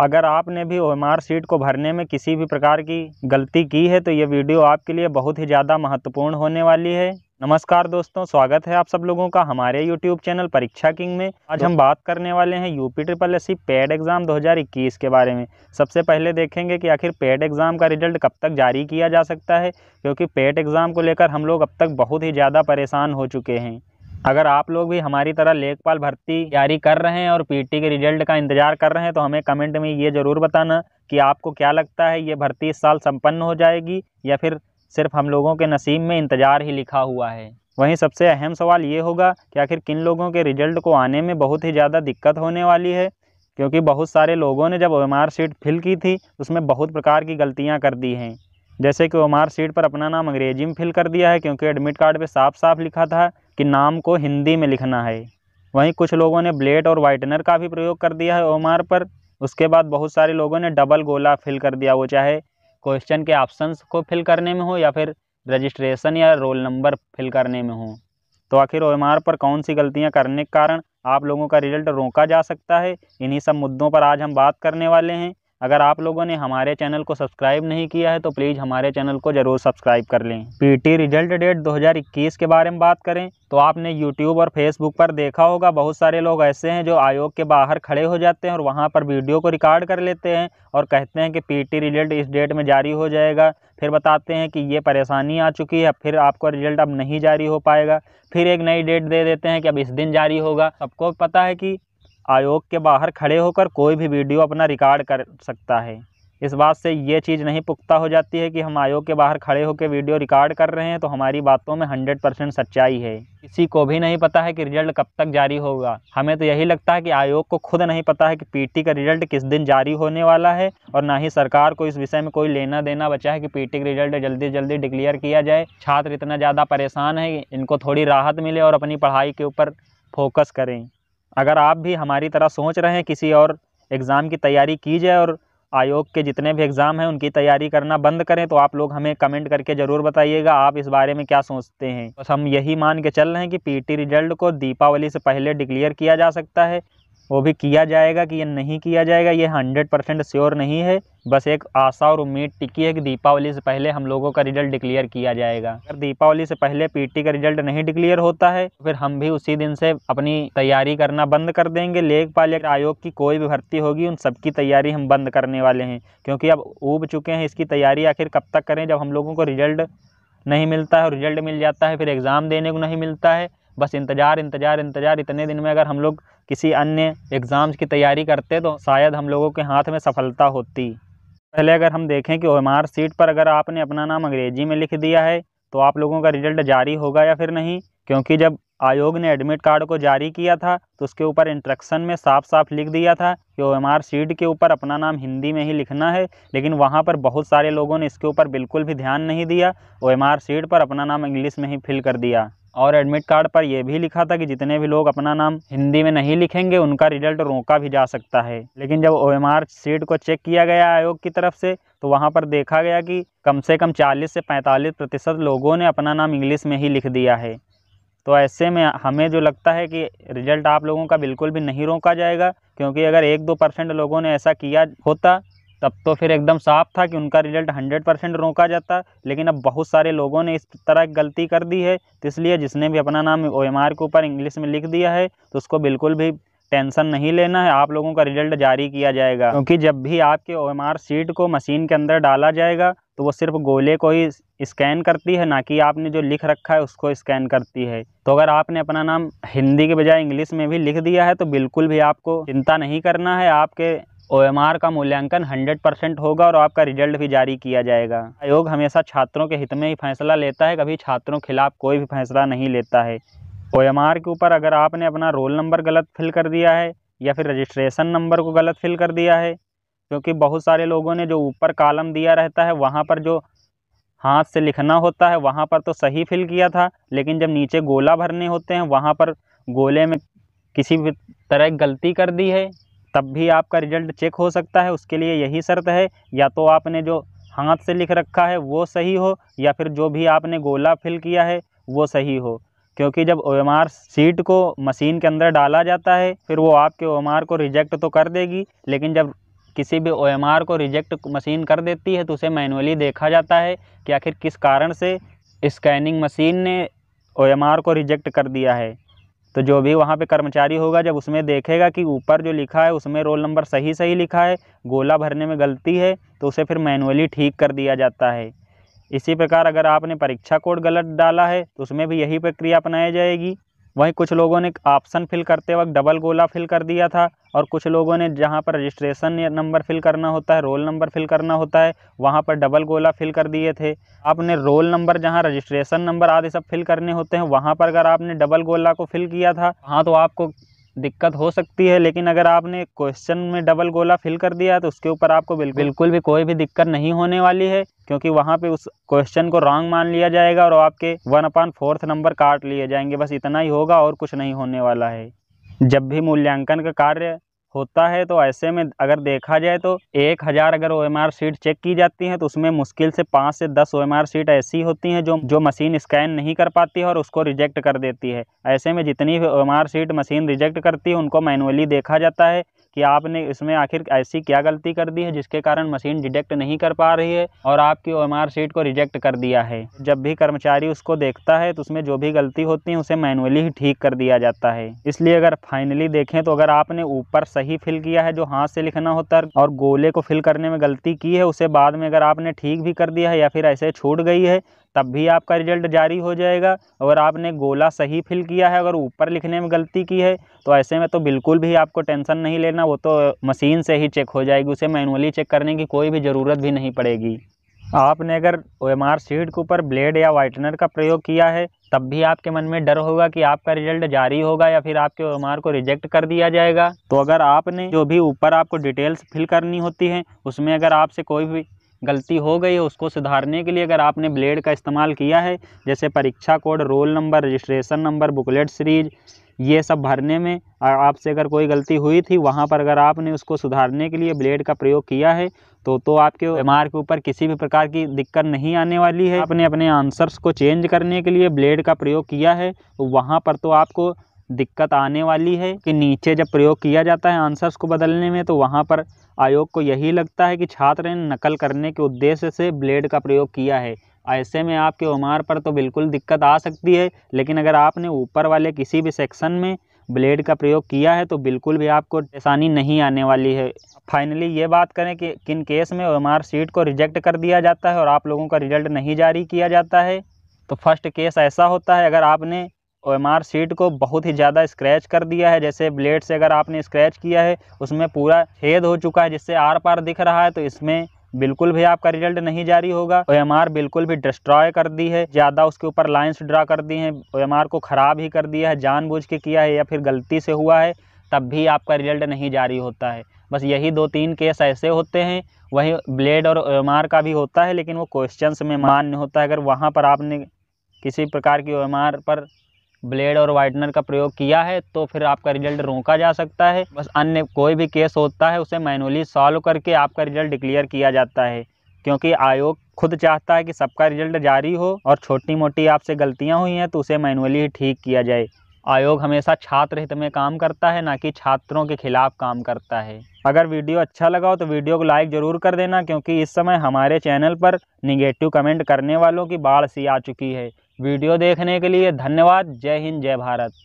अगर आपने भी ओएमआर शीट को भरने में किसी भी प्रकार की गलती की है तो ये वीडियो आपके लिए बहुत ही ज़्यादा महत्वपूर्ण होने वाली है नमस्कार दोस्तों स्वागत है आप सब लोगों का हमारे यूट्यूब चैनल परीक्षा किंग में आज हम बात करने वाले हैं UP triple S PET exam 2021 के बारे में सबसे पहले देखेंगे कि आखिर पेड एग्ज़ाम का रिजल्ट कब तक जारी किया जा सकता है क्योंकि पेड एग्ज़ाम को लेकर हम लोग अब तक बहुत ही ज़्यादा परेशान हो चुके हैं अगर आप लोग भी हमारी तरह लेखपाल भर्ती तैयारी कर रहे हैं और पीटी के रिजल्ट का इंतजार कर रहे हैं तो हमें कमेंट में ये ज़रूर बताना कि आपको क्या लगता है ये भर्ती इस साल संपन्न हो जाएगी या फिर सिर्फ हम लोगों के नसीब में इंतज़ार ही लिखा हुआ है वहीं सबसे अहम सवाल ये होगा कि आखिर किन लोगों के रिजल्ट को आने में बहुत ही ज़्यादा दिक्कत होने वाली है क्योंकि बहुत सारे लोगों ने जब एम सीट फिल की थी उसमें बहुत प्रकार की गलतियाँ कर दी हैं जैसे कि एम सीट पर अपना नाम अंग्रेजी में फिल कर दिया है क्योंकि एडमिट कार्ड पर साफ साफ लिखा था कि नाम को हिंदी में लिखना है वहीं कुछ लोगों ने ब्लेड और वाइटनर का भी प्रयोग कर दिया है ओमार पर उसके बाद बहुत सारे लोगों ने डबल गोला फिल कर दिया वो चाहे क्वेश्चन के ऑप्शंस को फिल करने में हो या फिर रजिस्ट्रेशन या रोल नंबर फिल करने में हो तो आखिर ओ पर कौन सी गलतियाँ करने के कारण आप लोगों का रिजल्ट रोका जा सकता है इन्हीं सब मुद्दों पर आज हम बात करने वाले हैं अगर आप लोगों ने हमारे चैनल को सब्सक्राइब नहीं किया है तो प्लीज़ हमारे चैनल को ज़रूर सब्सक्राइब कर लें पीटी रिजल्ट डेट 2021 के बारे में बात करें तो आपने यूट्यूब और फेसबुक पर देखा होगा बहुत सारे लोग ऐसे हैं जो आयोग के बाहर खड़े हो जाते हैं और वहाँ पर वीडियो को रिकॉर्ड कर लेते हैं और कहते हैं कि पी रिजल्ट इस डेट में जारी हो जाएगा फिर बताते हैं कि ये परेशानी आ चुकी है फिर आपको रिजल्ट अब नहीं जारी हो पाएगा फिर एक नई डेट दे देते हैं कि अब इस दिन जारी होगा सबको पता है कि आयोग के बाहर खड़े होकर कोई भी वीडियो अपना रिकॉर्ड कर सकता है इस बात से ये चीज़ नहीं पुख्ता हो जाती है कि हम आयोग के बाहर खड़े होकर वीडियो रिकॉर्ड कर रहे हैं तो हमारी बातों में हंड्रेड परसेंट सच्चाई है किसी को भी नहीं पता है कि रिजल्ट कब तक जारी होगा हमें तो यही लगता है कि आयोग को खुद नहीं पता है कि पीटी का रिजल्ट किस दिन जारी होने वाला है और ना ही सरकार को इस विषय में कोई लेना देना बचा है कि पी का रिजल्ट जल्दी जल्दी डिक्लेयर किया जाए छात्र इतना ज़्यादा परेशान है इनको थोड़ी राहत मिले और अपनी पढ़ाई के ऊपर फोकस करें अगर आप भी हमारी तरह सोच रहे हैं किसी और एग्ज़ाम की तैयारी की जाए और आयोग के जितने भी एग्ज़ाम हैं उनकी तैयारी करना बंद करें तो आप लोग हमें कमेंट करके ज़रूर बताइएगा आप इस बारे में क्या सोचते हैं बस हम यही मान के चल रहे हैं कि पीटी रिजल्ट को दीपावली से पहले डिक्लेयर किया जा सकता है वो भी किया जाएगा कि ये नहीं किया जाएगा ये हंड्रेड परसेंट श्योर नहीं है बस एक आशा और उम्मीद टिकी है कि दीपावली से पहले हम लोगों का रिजल्ट डिक्लेयर किया जाएगा अगर दीपावली से पहले पीटी का रिजल्ट नहीं डिक्लेयर होता है तो फिर हम भी उसी दिन से अपनी तैयारी करना बंद कर देंगे लेखपाल आयोग की कोई भी भर्ती होगी उन सबकी तैयारी हम बंद करने वाले हैं क्योंकि अब ऊब चुके हैं इसकी तैयारी आखिर कब तक करें जब हम लोगों को रिजल्ट नहीं मिलता है और रिजल्ट मिल जाता है फिर एग्ज़ाम देने को नहीं मिलता है बस इंतज़ार इंतज़ार इंतज़ार इतने दिन में अगर हम लोग किसी अन्य एग्ज़ाम्स की तैयारी करते तो शायद हम लोगों के हाथ में सफलता होती पहले अगर हम देखें कि एम सीट पर अगर आपने अपना नाम अंग्रेज़ी में लिख दिया है तो आप लोगों का रिजल्ट जारी होगा या फिर नहीं क्योंकि जब आयोग ने एडमिट कार्ड को जारी किया था तो उसके ऊपर इंस्ट्रक्शन में साफ साफ लिख दिया था कि ओ एम सीट के ऊपर अपना नाम हिंदी में ही लिखना है लेकिन वहाँ पर बहुत सारे लोगों ने इसके ऊपर बिल्कुल भी ध्यान नहीं दिया ओ एम सीट पर अपना नाम इंग्लिश में ही फिल कर दिया और एडमिट कार्ड पर यह भी लिखा था कि जितने भी लोग अपना नाम हिंदी में नहीं लिखेंगे उनका रिजल्ट रोका भी जा सकता है लेकिन जब ओ एम सीट को चेक किया गया आयोग की तरफ से तो वहाँ पर देखा गया कि कम से कम 40 से 45 प्रतिशत लोगों ने अपना नाम इंग्लिश में ही लिख दिया है तो ऐसे में हमें जो लगता है कि रिजल्ट आप लोगों का बिल्कुल भी नहीं रोका जाएगा क्योंकि अगर एक दो परसेंट लोगों ने ऐसा किया होता तब तो फिर एकदम साफ था कि उनका रिजल्ट हंड्रेड परसेंट रोका जाता लेकिन अब बहुत सारे लोगों ने इस तरह की गलती कर दी है तो इसलिए जिसने भी अपना नाम ओ एम आर के ऊपर इंग्लिश में लिख दिया है तो उसको बिल्कुल भी टेंशन नहीं लेना है आप लोगों का रिजल्ट जारी किया जाएगा क्योंकि जब भी आपके ओ एम आर सीट को मशीन के अंदर डाला जाएगा तो वो सिर्फ गोले को ही स्कैन करती है ना कि आपने जो लिख रखा है उसको स्कैन करती है तो अगर आपने अपना नाम हिंदी के बजाय इंग्लिश में भी लिख दिया है तो बिल्कुल भी आपको चिंता नहीं करना है आपके ओएमआर का मूल्यांकन 100 परसेंट होगा और आपका रिजल्ट भी जारी किया जाएगा आयोग हमेशा छात्रों के हित में ही फैसला लेता है कभी छात्रों के खिलाफ कोई भी फैसला नहीं लेता है ओएमआर के ऊपर अगर आपने अपना रोल नंबर गलत फिल कर दिया है या फिर रजिस्ट्रेशन नंबर को गलत फिल कर दिया है क्योंकि बहुत सारे लोगों ने जो ऊपर कालम दिया रहता है वहाँ पर जो हाथ से लिखना होता है वहाँ पर तो सही फिल किया था लेकिन जब नीचे गोला भरने होते हैं वहाँ पर गोले में किसी भी तरह गलती कर दी है तब भी आपका रिजल्ट चेक हो सकता है उसके लिए यही शर्त है या तो आपने जो हाथ से लिख रखा है वो सही हो या फिर जो भी आपने गोला फिल किया है वो सही हो क्योंकि जब ओ एम आर सीट को मशीन के अंदर डाला जाता है फिर वो आपके ओ एम आर को रिजेक्ट तो कर देगी लेकिन जब किसी भी ओ एम आर को रिजेक्ट मशीन कर देती है तो उसे मैनुअली देखा जाता है कि आखिर किस कारण से स्कैनिंग मशीन ने ओ एम आर को रिजेक्ट कर दिया है तो जो भी वहाँ पे कर्मचारी होगा जब उसमें देखेगा कि ऊपर जो लिखा है उसमें रोल नंबर सही सही लिखा है गोला भरने में गलती है तो उसे फिर मैनुअली ठीक कर दिया जाता है इसी प्रकार अगर आपने परीक्षा कोड गलत डाला है तो उसमें भी यही प्रक्रिया अपनाई जाएगी वहीं कुछ लोगों ने ऑप्शन फिल करते वक्त डबल गोला फिल कर दिया था और कुछ लोगों ने जहां पर रजिस्ट्रेशन नंबर फिल करना होता है रोल नंबर फिल करना होता है वहां पर डबल गोला फिल कर दिए थे आपने रोल नंबर जहां रजिस्ट्रेशन नंबर आदि सब फिल करने होते हैं वहां पर अगर आपने डबल गोला को फिल किया था हाँ तो आपको दिक्कत हो सकती है लेकिन अगर आपने क्वेश्चन में डबल गोला फिल कर दिया तो उसके ऊपर आपको बिल्कुल भी कोई भी दिक्कत नहीं होने वाली है क्योंकि वहाँ पे उस क्वेश्चन को रॉन्ग मान लिया जाएगा और आपके वन अपान फोर्थ नंबर काट लिए जाएंगे बस इतना ही होगा और कुछ नहीं होने वाला है जब भी मूल्यांकन का कार्य होता है तो ऐसे में अगर देखा जाए तो एक हज़ार अगर ओ सीट चेक की जाती हैं तो उसमें मुश्किल से पाँच से दस ओ सीट ऐसी होती हैं जो जो मशीन स्कैन नहीं कर पाती है और उसको रिजेक्ट कर देती है ऐसे में जितनी भी ओ सीट मशीन रिजेक्ट करती है उनको मैनुअली देखा जाता है कि आपने इसमें आखिर ऐसी क्या गलती कर दी है जिसके कारण मशीन डिटेक्ट नहीं कर पा रही है और आपकी ओ सीट को रिजेक्ट कर दिया है जब भी कर्मचारी उसको देखता है तो उसमें जो भी गलती होती है उसे मैनुअली ही ठीक कर दिया जाता है इसलिए अगर फाइनली देखें तो अगर आपने ऊपर सही सही फिल किया है जो हाथ से लिखना होता है और गोले को फिल करने में गलती की है उसे बाद में अगर आपने ठीक भी कर दिया है या फिर ऐसे छूट गई है तब भी आपका रिजल्ट जारी हो जाएगा अगर आपने गोला सही फिल किया है अगर ऊपर लिखने में गलती की है तो ऐसे में तो बिल्कुल भी आपको टेंशन नहीं लेना वो तो मशीन से ही चेक हो जाएगी उसे मैनुअली चेक करने की कोई भी ज़रूरत भी नहीं पड़ेगी आपने अगर ओ एम आर सीट के ऊपर ब्लेड या वाइटनर का प्रयोग किया है तब भी आपके मन में डर होगा कि आपका रिजल्ट जारी होगा या फिर आपके ओमार को रिजेक्ट कर दिया जाएगा तो अगर आपने जो भी ऊपर आपको डिटेल्स फिल करनी होती है उसमें अगर आपसे कोई भी गलती हो गई है उसको सुधारने के लिए अगर आपने ब्लेड का इस्तेमाल किया है जैसे परीक्षा code roll number registration number booklet series ये सब भरने में आपसे अगर कोई गलती हुई थी वहाँ पर अगर आपने उसको सुधारने के लिए ब्लेड का प्रयोग किया है तो तो आपके एम के ऊपर किसी भी प्रकार की दिक्कत नहीं आने वाली है आपने अपने आंसर्स को चेंज करने के लिए ब्लेड का प्रयोग किया है वहाँ पर तो आपको दिक्कत आने वाली है कि नीचे जब प्रयोग किया जाता है आंसर्स को बदलने में तो वहाँ पर आयोग को यही लगता है कि छात्र ने नकल करने के उद्देश्य से ब्लेड का प्रयोग किया है ऐसे में आपके उमार पर तो बिल्कुल दिक्कत आ सकती है लेकिन अगर आपने ऊपर वाले किसी भी सेक्शन में ब्लेड का प्रयोग किया है तो बिल्कुल भी आपको परेशानी नहीं आने वाली है फाइनली ये बात करें कि किन केस में आर सीट को रिजेक्ट कर दिया जाता है और आप लोगों का रिजल्ट नहीं जारी किया जाता है तो फर्स्ट केस ऐसा होता है अगर आपने एम आर सीट को बहुत ही ज़्यादा स्क्रैच कर दिया है जैसे ब्लेड से अगर आपने स्क्रैच किया है उसमें पूरा छेद हो चुका है जिससे आर पार दिख रहा है तो इसमें बिल्कुल भी आपका रिजल्ट नहीं जारी होगा ओ बिल्कुल भी डिस्ट्रॉय कर दी है ज़्यादा उसके ऊपर लाइन्स ड्रा कर दी हैं ओ को ख़राब ही कर दिया है जानबूझ के किया है या फिर गलती से हुआ है तब भी आपका रिजल्ट नहीं जारी होता है बस यही दो तीन केस ऐसे होते हैं वहीं ब्लेड और एम का भी होता है लेकिन वो क्वेश्चन में मान्य होता है अगर वहाँ पर आपने किसी प्रकार की ओ पर ब्लेड और वाइटनर का प्रयोग किया है तो फिर आपका रिजल्ट रोका जा सकता है बस अन्य कोई भी केस होता है उसे मैनुअली सॉल्व करके आपका रिजल्ट डिक्लेयर किया जाता है क्योंकि आयोग खुद चाहता है कि सबका रिजल्ट जारी हो और छोटी मोटी आपसे गलतियाँ हुई हैं तो उसे मैनुअली ही ठीक किया जाए आयोग हमेशा छात्र हित में काम करता है ना कि छात्रों के खिलाफ काम करता है अगर वीडियो अच्छा लगा हो तो वीडियो को लाइक ज़रूर कर देना क्योंकि इस समय हमारे चैनल पर निगेटिव कमेंट करने वालों की बाढ़ सी आ चुकी है वीडियो देखने के लिए धन्यवाद जय हिंद जय भारत